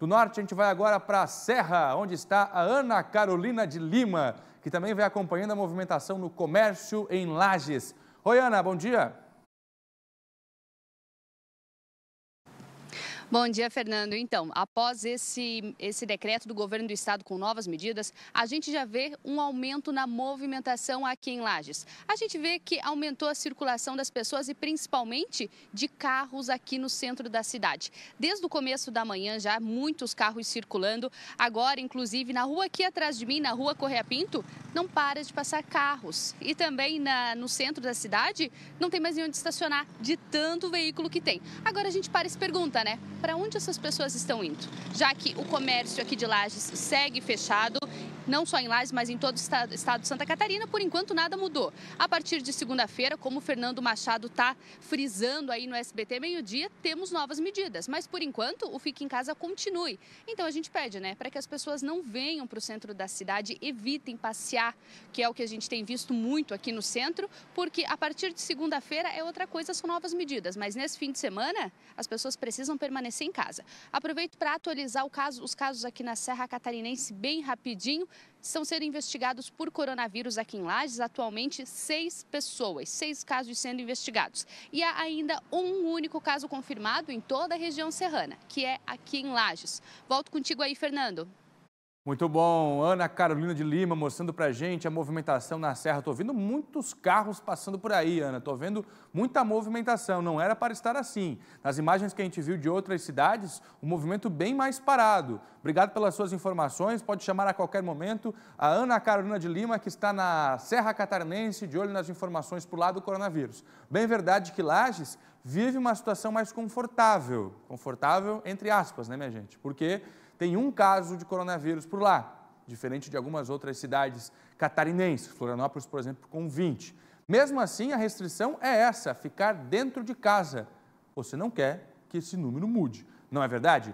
Do norte, a gente vai agora para a Serra, onde está a Ana Carolina de Lima, que também vai acompanhando a movimentação no comércio em Lages. Oi, Ana, bom dia. Bom dia, Fernando. Então, após esse, esse decreto do governo do estado com novas medidas, a gente já vê um aumento na movimentação aqui em Lages. A gente vê que aumentou a circulação das pessoas e principalmente de carros aqui no centro da cidade. Desde o começo da manhã já muitos carros circulando. Agora, inclusive, na rua aqui atrás de mim, na rua Correia Pinto, não para de passar carros. E também na, no centro da cidade não tem mais nenhum onde estacionar de tanto veículo que tem. Agora a gente para e se pergunta, né? para onde essas pessoas estão indo, já que o comércio aqui de Lages segue fechado não só em Lages, mas em todo o estado, estado de Santa Catarina. Por enquanto, nada mudou. A partir de segunda-feira, como o Fernando Machado está frisando aí no SBT meio-dia, temos novas medidas. Mas, por enquanto, o Fique em Casa continue. Então, a gente pede, né, para que as pessoas não venham para o centro da cidade, evitem passear, que é o que a gente tem visto muito aqui no centro, porque a partir de segunda-feira é outra coisa, são novas medidas. Mas nesse fim de semana, as pessoas precisam permanecer em casa. Aproveito para atualizar caso, os casos aqui na Serra Catarinense bem rapidinho. Estão sendo investigados por coronavírus aqui em Lages, atualmente seis pessoas, seis casos sendo investigados. E há ainda um único caso confirmado em toda a região serrana, que é aqui em Lages. Volto contigo aí, Fernando. Muito bom. Ana Carolina de Lima mostrando a gente a movimentação na serra. estou vendo muitos carros passando por aí, Ana. Estou vendo muita movimentação. Não era para estar assim. Nas imagens que a gente viu de outras cidades, o um movimento bem mais parado. Obrigado pelas suas informações. Pode chamar a qualquer momento a Ana Carolina de Lima, que está na Serra Catarinense, de olho nas informações por lá do coronavírus. Bem verdade que Lages vive uma situação mais confortável. Confortável entre aspas, né, minha gente? Porque tem um caso de coronavírus por lá, diferente de algumas outras cidades catarinenses, Florianópolis, por exemplo, com 20. Mesmo assim, a restrição é essa: ficar dentro de casa. Você não quer que esse número mude, não é verdade?